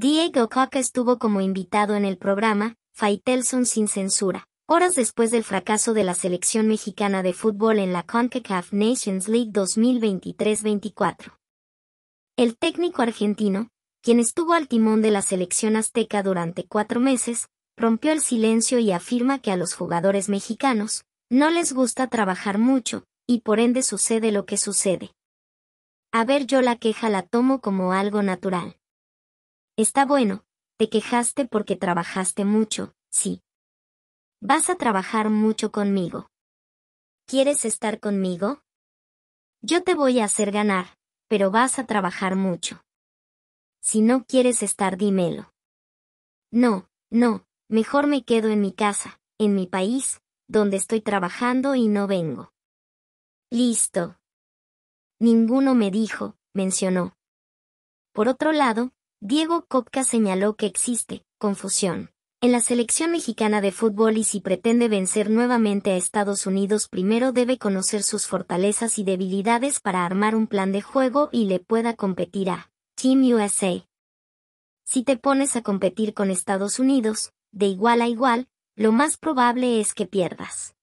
Diego Coca estuvo como invitado en el programa, Faitelson sin censura. Horas después del fracaso de la selección mexicana de fútbol en la CONCACAF Nations League 2023-24. El técnico argentino, quien estuvo al timón de la selección azteca durante cuatro meses, rompió el silencio y afirma que a los jugadores mexicanos, no les gusta trabajar mucho, y por ende sucede lo que sucede. A ver yo la queja la tomo como algo natural. Está bueno, te quejaste porque trabajaste mucho, sí. Vas a trabajar mucho conmigo. ¿Quieres estar conmigo? Yo te voy a hacer ganar, pero vas a trabajar mucho. Si no quieres estar, dímelo. No, no, mejor me quedo en mi casa, en mi país, donde estoy trabajando y no vengo. Listo. Ninguno me dijo, mencionó. Por otro lado, Diego Kopka señaló que existe confusión en la selección mexicana de fútbol y si pretende vencer nuevamente a Estados Unidos primero debe conocer sus fortalezas y debilidades para armar un plan de juego y le pueda competir a Team USA. Si te pones a competir con Estados Unidos, de igual a igual, lo más probable es que pierdas.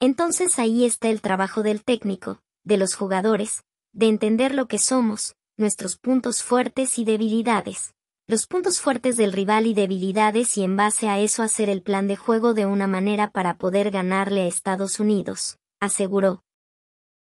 Entonces ahí está el trabajo del técnico, de los jugadores, de entender lo que somos, nuestros puntos fuertes y debilidades, los puntos fuertes del rival y debilidades y en base a eso hacer el plan de juego de una manera para poder ganarle a Estados Unidos, aseguró.